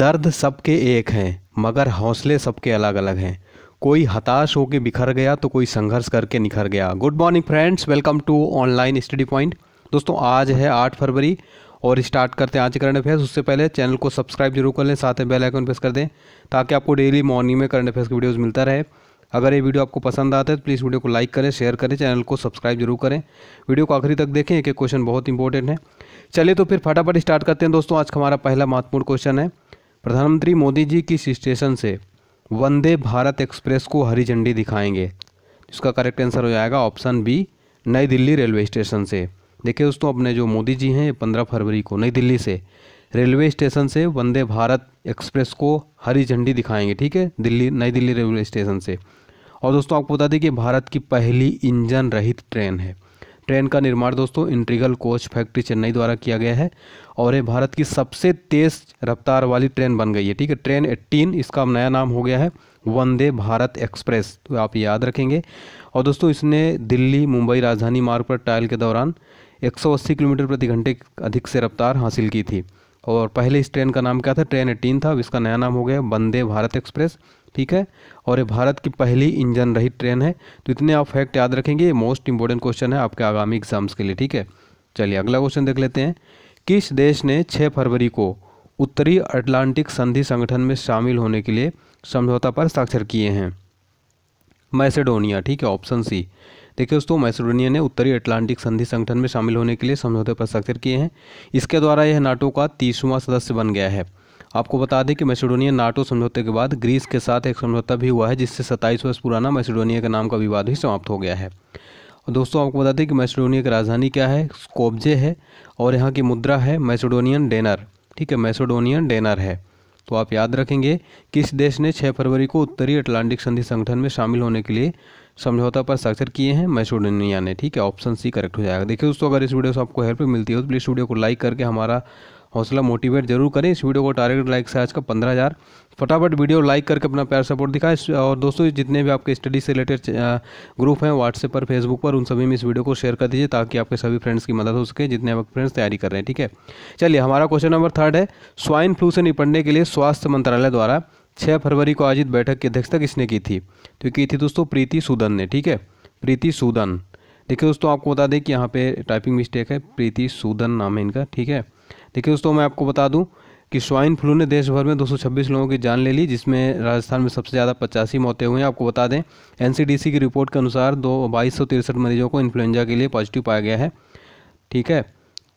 दर्द सबके एक हैं मगर हौसले सबके अलग अलग हैं कोई हताश होकर बिखर गया तो कोई संघर्ष करके निखर गया good morning friends welcome to online study point दोस्तों आज है आठ फरवरी और स्टार्ट करते हैं आज करंट अफेयर्स उससे पहले चैनल को सब्सक्राइब जरूर कर लें साथ में बेल आइकन प्रेस कर दें ताकि आपको डेली मॉर्निंग में करंट अफेयर्स की वीडियोज़ मिलता रहे अगर ये वीडियो आपको पसंद आता है तो प्लीज़ वीडियो को लाइक करें शेयर करें चैनल को सब्सक्राइब जरूर करें वीडियो को आखिरी तक देखें एक क्वेश्चन बहुत इंपॉर्टेंट है चलिए तो फिर फटाफट स्टार्ट करते हैं दोस्तों आज का हमारा पहला महत्वपूर्ण क्वेश्चन है प्रधानमंत्री मोदी जी किस स्टेशन से वंदे भारत एक्सप्रेस को हरी झंडी दिखाएंगे इसका करेक्ट आंसर हो जाएगा ऑप्शन बी नई दिल्ली रेलवे स्टेशन से देखिए दोस्तों अपने जो मोदी जी हैं पंद्रह फरवरी को नई दिल्ली से रेलवे स्टेशन से वंदे भारत एक्सप्रेस को हरी झंडी दिखाएंगे ठीक है दिल्ली नई दिल्ली रेलवे स्टेशन से और दोस्तों आपको बता दें कि भारत की पहली इंजन रहित ट्रेन है ट्रेन का निर्माण दोस्तों इंट्रीगल कोच फैक्ट्री चेन्नई द्वारा किया गया है और ये भारत की सबसे तेज़ रफ्तार वाली ट्रेन बन गई है ठीक है ट्रेन एट्टीन इसका नया नाम हो गया है वंदे भारत एक्सप्रेस तो आप याद रखेंगे और दोस्तों इसने दिल्ली मुंबई राजधानी मार्ग पर ट्रायल के दौरान 180 किलोमीटर प्रति घंटे अधिक से रफ्तार हासिल की थी और पहले इस ट्रेन का नाम क्या था ट्रेन एटीन था अब इसका नया नाम हो गया वंदे भारत एक्सप्रेस ठीक है और ये भारत की पहली इंजन रहित ट्रेन है तो इतने आप फैक्ट याद रखेंगे ये मोस्ट इंपॉर्टेंट क्वेश्चन है आपके आगामी एग्जाम्स के लिए ठीक है चलिए अगला क्वेश्चन देख लेते हैं किस देश ने छः फरवरी को उत्तरी अटलांटिक संधि संगठन में शामिल होने के लिए समझौता पर हस्ताक्षर किए हैं मैसेडोनिया ठीक है ऑप्शन सी देखिए दोस्तों मैसेडोनिया ने उत्तरी अटलांटिक संधि संगठन में शामिल होने के लिए समझौते पर हस्ताक्षर किए हैं इसके द्वारा यह नाटो का तीसवां सदस्य बन गया है आपको बता दें कि मैसेडोनिया नाटो समझौते के बाद ग्रीस के साथ एक समझौता भी हुआ है जिससे सत्ताईस वर्ष पुराना मैसेडोनिया के नाम का विवाद भी समाप्त हो गया है और दोस्तों आपको बता दें कि मैसेडोनिया की राजधानी क्या है स्कोबजे है और यहाँ की मुद्रा है मैसेडोनियन डेनर ठीक है मैसेडोनियन डेनर है तो आप याद रखेंगे कि इस देश ने 6 फरवरी को उत्तरी अटलांटिक संधि संगठन में शामिल होने के लिए समझौता पर हस्ताक्षर किए हैं मैसोडोनिया ने ठीक है ऑप्शन सी करेक्ट हो जाएगा देखिए दोस्तों अगर इस वीडियो से आपको हेल्प मिलती है तो प्लीज़ वीडियो को लाइक करके हमारा हौसला मोटिवेट जरूर करें इस वीडियो को टारगेट लाइक से आज का पंद्रह हज़ार फटाफट वीडियो लाइक करके अपना प्यार सपोर्ट दिखाएं और दोस्तों जितने भी आपके स्टडी से रिलेटेड ग्रुप हैं व्हाट्सएप पर फेसबुक पर उन सभी में इस वीडियो को शेयर कर दीजिए ताकि आपके सभी फ्रेंड्स की मदद हो सके जितने आपके फ्रेंड्स तैयारी कर रहे हैं ठीक है चलिए हमारा क्वेश्चन नंबर थर्ड है स्वाइन फ्लू से निपटने के लिए स्वास्थ्य मंत्रालय द्वारा छः फरवरी को आयोजित बैठक की अध्यक्षता किसने की थी तो की थी दोस्तों प्रीति सूदन ने ठीक है प्रीति सूदन देखिए दोस्तों आपको बता दें कि यहाँ पे टाइपिंग मिस्टेक है प्रीति सूदन नाम है इनका ठीक है देखिए दोस्तों मैं आपको बता दूं कि स्वाइन फ्लू ने देश भर में 226 लोगों की जान ले ली जिसमें राजस्थान में सबसे ज़्यादा पचासी मौतें हुई हैं आपको बता दें एनसीडीसी की रिपोर्ट के अनुसार दो बाईस मरीजों को इन्फ्लुएंजा के लिए पॉजिटिव पाया गया है ठीक है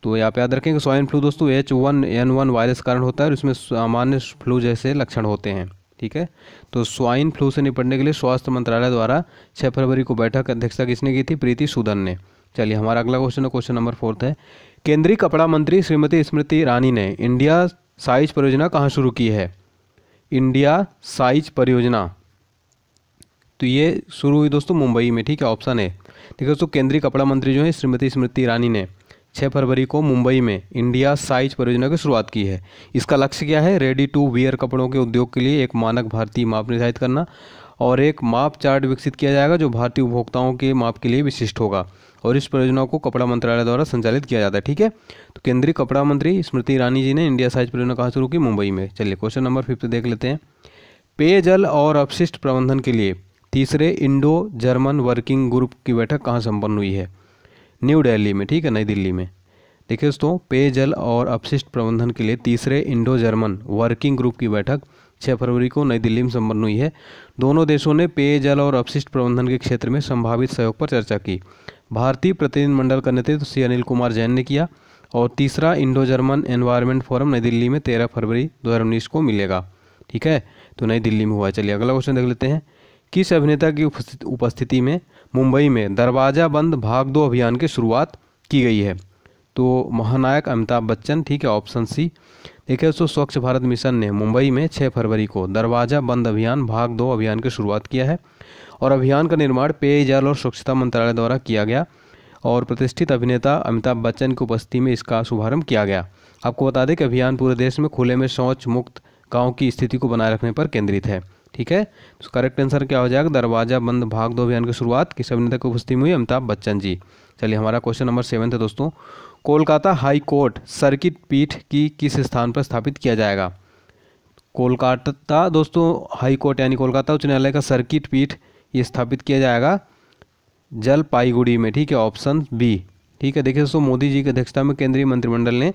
तो आप याद रखें कि स्वाइन फ्लू दोस्तों H one N one virus कारण होता है और इसमें सामान्य फ्लू जैसे लक्षण होते हैं ठीक है तो स्वाइन फ्लू से निपटने के लिए स्वास्थ्य मंत्रालय द्वारा छः फरवरी को बैठक अध्यक्षता किसने की थी प्रीति सूदन ने चलिए हमारा अगला क्वेश्चन है क्वेश्चन नंबर फोर्थ है केंद्रीय कपड़ा मंत्री श्रीमती स्मृति ईरानी ने इंडिया साइज परियोजना कहाँ शुरू की है इंडिया साइज परियोजना तो ये शुरू हुई दोस्तों मुंबई में ठीक है ऑप्शन है ठीक है दोस्तों केंद्रीय कपड़ा मंत्री जो है श्रीमती स्मृति ईरानी ने छः फरवरी को मुंबई में इंडिया साइज परियोजना की शुरुआत की है इसका लक्ष्य क्या है रेडी टू वियर कपड़ों के उद्योग के लिए एक मानक भारतीय माप निर्धारित करना और एक माप चार्ट विकसित किया जाएगा जो भारतीय उपभोक्ताओं के माप के लिए विशिष्ट होगा और इस परियोजना को कपड़ा मंत्रालय द्वारा संचालित किया जाता है ठीक है तो केंद्रीय कपड़ा मंत्री स्मृति ईरानी जी ने इंडिया साइज परियोजना कहाँ शुरू की मुंबई में चलिए क्वेश्चन नंबर फिफ्थ देख लेते हैं पेयजल और अपशिष्ट प्रबंधन के लिए तीसरे इंडो जर्मन वर्किंग ग्रुप की बैठक कहाँ संपन्न हुई है न्यू दिल्ली में ठीक है नई दिल्ली में देखिए दोस्तों पेयजल और अपशिष्ट प्रबंधन के लिए तीसरे इंडो जर्मन वर्किंग ग्रुप की बैठक 6 फरवरी को नई दिल्ली में संपन्न हुई है दोनों देशों ने पेयजल और अपशिष्ट प्रबंधन के क्षेत्र में संभावित सहयोग पर चर्चा की भारतीय प्रतिनिधिमंडल का नेतृत्व श्री अनिल कुमार जैन ने किया और तीसरा इंडो जर्मन एनवायरमेंट फोरम नई दिल्ली में तेरह फरवरी दो को मिलेगा ठीक है तो नई दिल्ली में हुआ चलिए अगला क्वेश्चन देख लेते हैं किस अभिनेता की उपस्थिति में मुंबई में दरवाज़ा बंद भाग दो अभियान की शुरुआत की गई है तो महानायक अमिताभ बच्चन ठीक है ऑप्शन सी देखिए दोस्तों स्वच्छ भारत मिशन ने मुंबई में 6 फरवरी को दरवाज़ा बंद अभियान भाग दो अभियान की शुरुआत किया है और अभियान का निर्माण पेयजल और स्वच्छता मंत्रालय द्वारा किया गया और प्रतिष्ठित अभिनेता अमिताभ बच्चन की उपस्थिति में इसका शुभारंभ किया गया आपको बता दें कि अभियान पूरे देश में खुले में शौच मुक्त गाँव की स्थिति को बनाए रखने पर केंद्रित है ठीक है तो करेक्ट आंसर क्या हो जाएगा दरवाजा बंद भाग दो अभियान की शुरुआत किस अभिनेता की उपस्थिति हुई अमिताभ बच्चन जी चलिए हमारा क्वेश्चन नंबर सेवन था दोस्तों कोलकाता हाई कोर्ट सर्किट पीठ की किस स्थान पर स्थापित किया जाएगा कोलकाता दोस्तों हाई कोर्ट यानी कोलकाता उच्च न्यायालय का सर्किट पीठ ये स्थापित किया जाएगा जलपाईगुड़ी में ठीक है ऑप्शन बी ठीक है देखिए दोस्तों मोदी जी की अध्यक्षता में केंद्रीय मंत्रिमंडल ने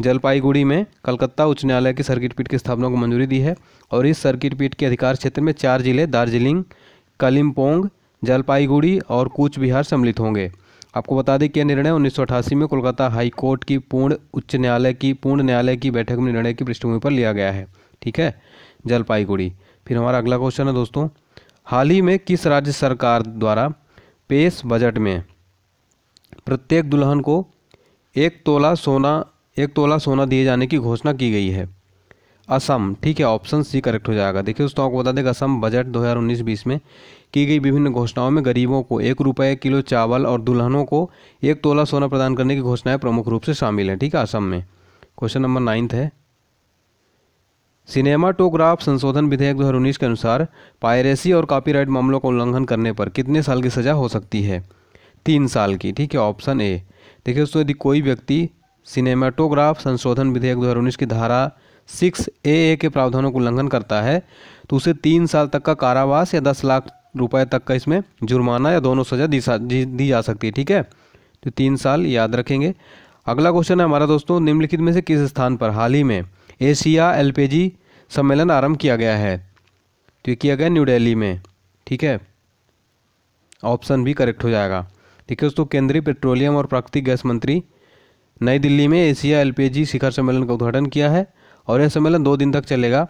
जलपाईगुड़ी में कलकत्ता उच्च न्यायालय की सर्किट पीठ की स्थापना को मंजूरी दी है और इस सर्किट पीठ के अधिकार क्षेत्र में चार जिले दार्जिलिंग कलिम्पोंग जलपाईगुड़ी और कूच बिहार सम्मिलित होंगे आपको बता दें कि यह निर्णय उन्नीस में कोलकाता हाई कोर्ट की पूर्ण उच्च न्यायालय की पूर्ण न्यायालय की बैठक में निर्णय की पृष्ठभूमि पर लिया गया है ठीक है जलपाईगुड़ी फिर हमारा अगला क्वेश्चन है दोस्तों हाल ही में किस राज्य सरकार द्वारा पेश बजट में प्रत्येक दुल्हन को एक तोला सोना एक तोला सोना दिए जाने की घोषणा की गई है असम ठीक है ऑप्शन सी करेक्ट हो जाएगा देखिए दोस्तों आपको बता दें कि असम बजट 2019-20 में की गई विभिन्न घोषणाओं में गरीबों को एक रुपये किलो चावल और दुल्हनों को एक तोला सोना प्रदान करने की घोषणाएं प्रमुख रूप से शामिल हैं ठीक है असम में क्वेश्चन नंबर नाइन्थ है सिनेमाटोग्राफ संशोधन विधेयक 2019 के अनुसार पायरेसी और कॉपीराइट मामलों का उल्लंघन करने पर कितने साल की सज़ा हो सकती है तीन साल की ठीक है ऑप्शन ए देखिए दोस्तों यदि कोई व्यक्ति सिनेमाटोग्राफ संशोधन विधेयक दो की धारा सिक्स ए ए के प्रावधानों का उल्लंघन करता है तो उसे तीन साल तक का कारावास या दस लाख रुपए तक का इसमें जुर्माना या दोनों सजा दी दी जा सकती है ठीक है तो तीन साल याद रखेंगे अगला क्वेश्चन है हमारा दोस्तों निम्नलिखित में से किस स्थान पर हाल ही में एशिया एल सम्मेलन आरंभ किया गया है तो ये किया गया न्यू डेली में ठीक है ऑप्शन भी करेक्ट हो जाएगा ठीक है दोस्तों केंद्रीय पेट्रोलियम और प्राकृतिक गैस मंत्री नई दिल्ली में एशिया एल शिखर सम्मेलन का उद्घाटन किया है और यह सम्मेलन दो दिन तक चलेगा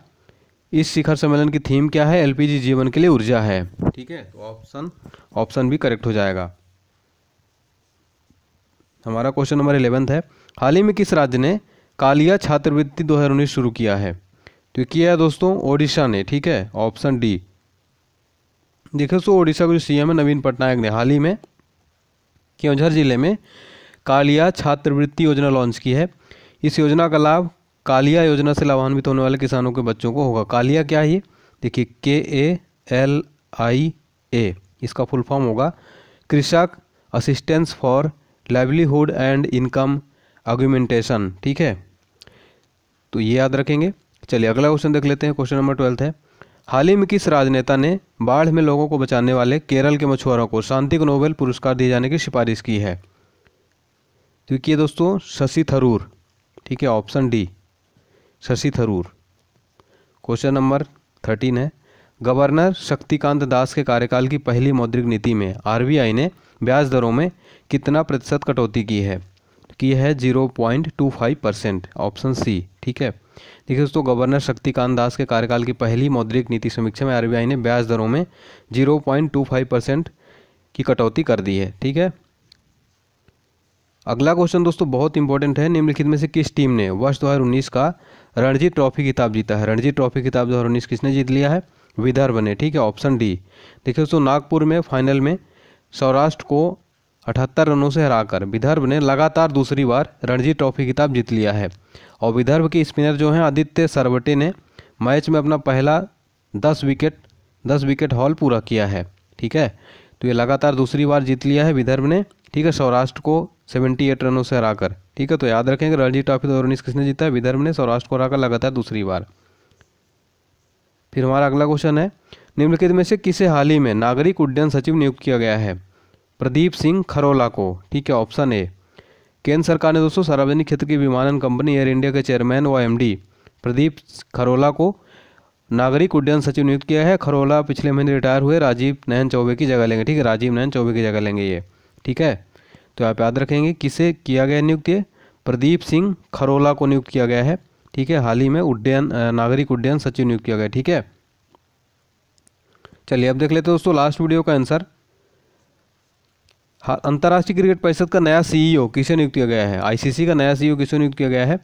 इस शिखर सम्मेलन की थीम क्या है एल जीवन के लिए ऊर्जा है ठीक है तो ऑप्शन ऑप्शन भी करेक्ट हो जाएगा हमारा क्वेश्चन नंबर इलेवेंथ है हाल ही में किस राज्य ने कालिया छात्रवृत्ति 2019 शुरू किया है तो किया है दोस्तों ओडिशा ने ठीक है ऑप्शन डी देखिए दोस्तों ओडिशा के जो सीएम है नवीन पटनायक ने हाल ही में केवझर जिले में कालिया छात्रवृत्ति योजना लॉन्च की है इस योजना का लाभ कालिया योजना से लाभान्वित होने वाले किसानों के बच्चों को होगा कालिया क्या है देखिए के ए एल आई ए इसका फुल फॉर्म होगा Krushak assistance for livelihood and income argumentation ठीक है तो ये याद रखेंगे चलिए अगला क्वेश्चन देख लेते हैं क्वेश्चन नंबर ट्वेल्थ है हाल ही में किस राजनेता ने बाढ़ में लोगों को बचाने वाले केरल के मछुआरों को शांति को नोबेल पुरस्कार दिए जाने की सिफारिश की है तो ये दोस्तों शशि थरूर ठीक है option D Shashi Tharoor question number thirteen है गवर्नर शक्तिकांत दास के कार्यकाल की पहली मौद्रिक नीति में आरबीआई ने ब्याज दरों में कितना प्रतिशत कटौती की है की है zero point two five percent option C ठीक है देखिए दोस्तों गवर्नर शक्तिकांत दास के कार्यकाल की पहली मौद्रिक नीति समीक्षा में आरबीआई ने ब्याज दरों में zero point two five percent की कटौती कर दी है ठीक है अगला क्वेश्चन दोस्तों बहुत इंपॉर्टेंट है निम्नलिखित में से किस टीम ने वर्ष उन्नीस का रणजी ट्रॉफी किताब जीता है रणजी ट्रॉफी हज़ार उन्नीस किसने जीत लिया है विदर्भ ने ठीक है ऑप्शन डी देखिए दोस्तों नागपुर में फाइनल में सौराष्ट्र को अठहत्तर रनों से हराकर विदर्भ ने लगातार दूसरी बार रणजी ट्रॉफी किताब जीत लिया है और विदर्भ के स्पिनर जो हैं आदित्य सरवटे ने मैच में अपना पहला दस विकेट दस विकेट हॉल पूरा किया है ठीक है तो ये लगातार दूसरी बार जीत लिया है विदर्भ ने ठीक है सौराष्ट्र को 78 रनों से हराकर ठीक है तो याद रखेंगे रणजी ट्रॉफी दो किसने जीता है विदर्भ ने सौराष्ट्र को हराकर लगातार दूसरी बार फिर हमारा अगला क्वेश्चन है निम्नलिखित में से किसे हाल ही में नागरिक उड्डयन सचिव नियुक्त किया गया है प्रदीप सिंह खरोला को ठीक है ऑप्शन ए केंद्र सरकार ने दोस्तों सार्वजनिक क्षेत्र की विमानन कंपनी एयर इंडिया के चेयरमैन व एमडी प्रदीप खरोला को नागरिक उड्डयन सचिव नियुक्त किया है खरोला पिछले महीने रिटायर हुए राजीव नयन चौबे की जगह लेंगे ठीक है राजीव नयन चौबे की जगह लेंगे ये ठीक है तो आप याद रखेंगे किसे किया गया नियुक्त प्रदीप सिंह खरोला को नियुक्त किया गया है ठीक है हाल ही में उड्डयन नागरिक उड्डयन सचिव नियुक्त किया गया ठीक है चलिए अब देख लेते हैं दोस्तों लास्ट वीडियो का आंसर अंतर्राष्ट्रीय क्रिकेट परिषद का नया सीईओ e किसे नियुक्त किया गया है आईसीसी का नया सीईओ e किसे नियुक्त किया गया है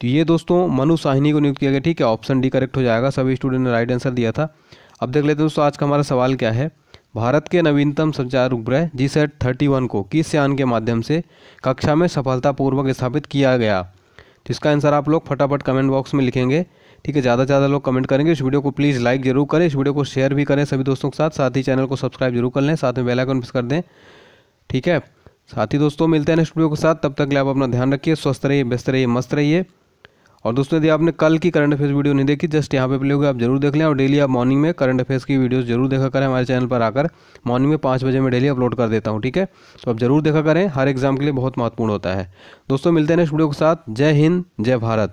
तो ये दोस्तों मनु साहिनी को नियुक्त किया गया ठीक है ऑप्शन डी करेक्ट हो जाएगा सभी स्टूडेंट ने राइट आंसर दिया था अब देख लेते हैं दोस्तों आज का हमारा सवाल क्या है भारत के नवीनतम संचार उपग्रह जी सेट थर्टी को किस यान के माध्यम से कक्षा में सफलतापूर्वक स्थापित किया गया जिसका आंसर आप लोग फटाफट कमेंट बॉक्स में लिखेंगे ठीक है ज़्यादा से ज़्यादा लोग कमेंट करेंगे इस वीडियो को प्लीज़ लाइक जरूर करें इस वीडियो को शेयर भी करें सभी दोस्तों के साथ साथ ही चैनल को सब्सक्राइब जरूर कर लें साथ में बेलाइकन प्रेस कर दें ठीक है साथ ही दोस्तों मिलते हैं नेक्स्ट वीडियो के साथ तब तक के लिए आप अपना ध्यान रखिए स्वस्थ रहिए व्यस्त रहिए मस्त रहिए और दोस्तों यदि आपने कल की करंट अफेयर्स वीडियो नहीं देखी जस्ट यहाँ पे प्ले होगी आप जरूर देख लें और डेली आप मॉर्निंग में करंट अफेयर्स की वीडियोस जरूर देखा करें हमारे चैनल पर आकर मॉर्निंग में पाँच बजे में डेली अपलोड कर देता हूँ ठीक है तो आप जरूर देखा करें हर एग्जाम के लिए बहुत महत्वपूर्ण होता है दोस्तों मिलते हैं नेक्स्ट वीडियो के साथ जय हिंद जय भारत